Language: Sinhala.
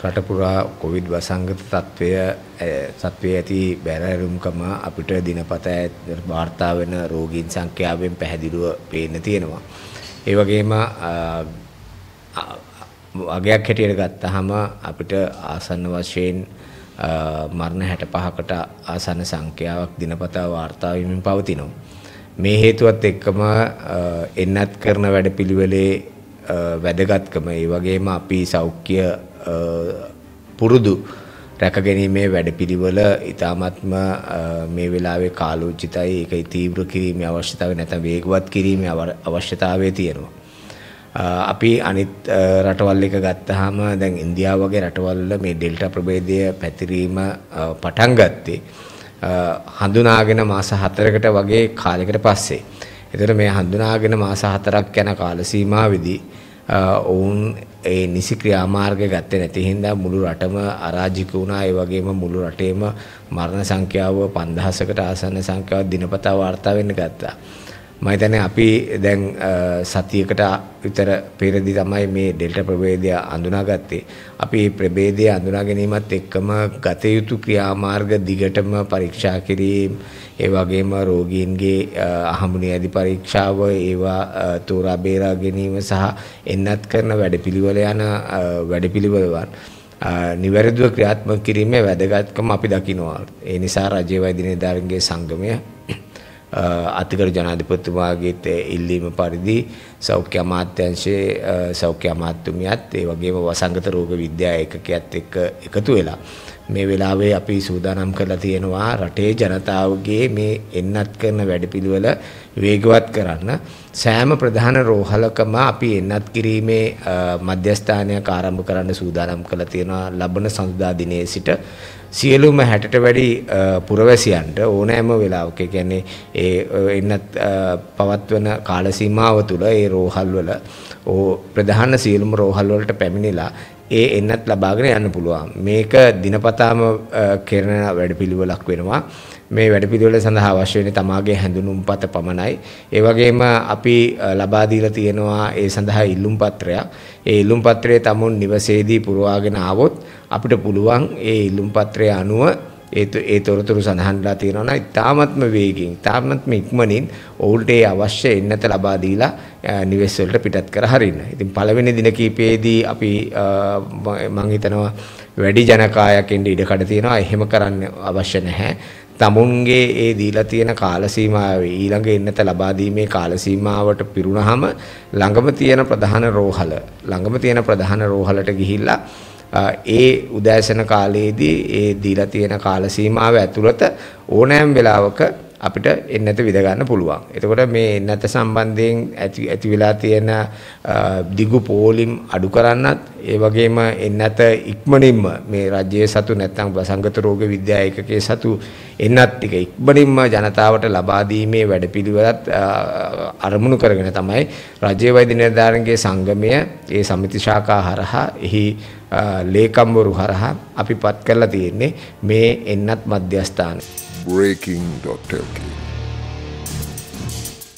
රට පුරා කොවිඩ් වසංගත තත්ත්වය සත්වයේ ඇති බැරෑරුම්කම අපිට දිනපතා වාර්තා වෙන රෝගීන් සංඛ්‍යාවෙන් පැහැදිලිව පේන්න තියෙනවා. ඒ වගේම වගයක් හැටියට ගත්තාම අපිට ආසන්න වශයෙන් මරණ 65කට ආසන්න සංඛ්‍යාවක් දිනපතා වාර්තා වෙමින් පවතිනවා. මේ හේතුවත් එක්කම එන්නත් කරන වැඩපිළිවෙලේ වැදගත්කම ඒ වගේම අපි සෞඛ්‍ය පුරුදු රැකගැනීමේ වැඩපිළිවෙල ඉතාමත්ම මේ වෙලාවේ කාලෝචිතයි ඒකයි තීව්‍ර කිරීමේ අවශ්‍යතාවය නැත්නම් වේගවත් කිරීමේ අවශ්‍යතාවය තියෙනවා. අපි අනිත් රටවල් එක ගත්තාම දැන් ඉන්දියාව වගේ රටවල් මේ ඩෙල්ටා ප්‍රභේදය පැතිරීම පටන් ගත්තේ හඳුනාගෙන මාස 4කට වගේ කාලයකට පස්සේ. එතකොට මේ හඳුනාගෙන මාස 4ක් යන කාල සීමාවේදී ඔවුන් ඒ නිසි ක්‍රියාමාර්ග ගත්තේ නැති හින්දා මුළු රටම අරාජික වුණා ඒ වගේම මුළු රටේම මරණ සංඛ්‍යාව 5000කට ආසන්න සංඛ්‍යාවක් දිනපතා වාර්තා වෙන්න ගත්තා. මම හිතන්නේ අපි දැන් සතියකට විතර පෙරදි තමයි මේ ඩෙල්ටා ප්‍රභේදය අඳුනාගත්තේ. අපි මේ ප්‍රභේදය අඳුනා ගැනීමත් එක්කම ගත යුතු ක්‍රියාමාර්ග දිගටම පරීක්ෂා කිරීම, ඒ වගේම රෝගීන්ගේ අහමුණේ ඇති පරීක්ෂාව, ඒවා තෝරා බේරා ගැනීම සහ එන්නත් කරන වැඩපිළිවෙල යන වැඩපිළිවෙළවන් නිවැරදිව ක්‍රියාත්මක කිරීමේ වැදගත්කම අපි දකිනවා. ඒ නිසා රජයේ වෛද්‍ය නිලධාරීන්ගේ සංගමය අතිකරු ජනාධිපතිතුමාගේත් ඉල්ලීම පරිදි සෞඛ්‍ය අමාත්‍යංශයේ සෞඛ්‍ය අමාත්‍යතුමියත් ඒ වගේම වසංගත රෝග විද්‍යා ඒකකයත් එක්ක එකතු වෙලා මේ වෙලාවේ අපි සූදානම් කරලා තියෙනවා රටේ ජනතාවගේ මේ එන්නත් කරන වැඩපිළිවෙල වේගවත් කරන්න සෑම ප්‍රධාන රෝහලකම අපි එන්නත් කිරීමේ මධ්‍යස්ථානයක් ආරම්භ කරන්න සූදානම් කරලා තියෙනවා ලබන සඳුදා දිනයේ සිට සියලුම 60ට වැඩි පුරවැසියන්ට ඕනෑම වෙලාවක කියන්නේ ඒ එන්න පවත්වන කාල සීමාව තුළ ඒ රෝහල් වල ප්‍රධාන සියලුම රෝහල් වලට පැමිණිලා ඒ එන්නත් ලබාගෙන යන්න පුළුවන්. මේක දිනපතාම කරන වැඩපිළිවෙලක් වෙනවා. මේ වැඩපිළිවෙල සඳහා අවශ්‍ය වෙන්නේ තමාගේ හැඳුනුම්පත පමණයි. ඒ වගේම අපි ලබා දීලා තියෙනවා ඒ සඳහා ඉල්ලුම් පත්‍රයක්. ඒ ඉල්ලුම් පත්‍රය තමුන් නිවසේදී පුරවාගෙන ආවොත් අපිට පුළුවන් ඒ ඉල්ලුම් පත්‍රය අනුව ඒ ඒ තොරතුරු සඳහන්ලා තියෙනවා ඉතාමත්ම වේගයෙන් ඉතාමත්ම ඉක්මනින් ඔවුන්ට ඒ අවශ්‍ය එන්නත ලබා දීලා නිවෙස් වලට පිටත් කර හරින්න. ඉතින් පළවෙනි දින කීපයේදී අපි මම හිතනවා වැඩි ජනකායක් එන්න ඉඩකඩ තියෙනවා. එහෙම කරන්න අවශ්‍ය නැහැ. තමුන්ගේ ඒ දීලා තියෙන කාල සීමාවේ ඊළඟ එන්නත ලබා දීමේ කාල සීමාවට පිරුණාම ළඟම තියෙන ප්‍රධාන රෝහල ළඟම තියෙන ප්‍රධාන රෝහලට ගිහිල්ලා ඒ උදෑසන කාලයේදී ඒ දීලා තියෙන කාල සීමාව ඇතුළත ඕනෑම වෙලාවක අපිට එන්නත විඳ ගන්න පුළුවන්. එතකොට මේ එන්නත සම්බන්ධයෙන් ඇති ඇති වෙලා තියෙන දිගු පෝලිම් අඩු කරන්නත් ඒ වගේම එන්නත ඉක්මනින්ම මේ රජයේ සතු නැත්නම් වසංගත රෝග විද්‍යා ඒකකයේ සතු එන්නත් ටික ඉක්මනින්ම ජනතාවට ලබා දීමේ වැඩපිළිවෙලත් අරමුණු කරගෙන තමයි රජයේ වෛද්‍ය නිලධාරීන්ගේ සංගමය ඒ සමිති ශාඛා හරහා එහි ලේකම්වරු හරහා අපිපත් කරලා තියෙන්නේ මේ එන්නත් මධ්‍යස්ථානය. Breaking Turkey.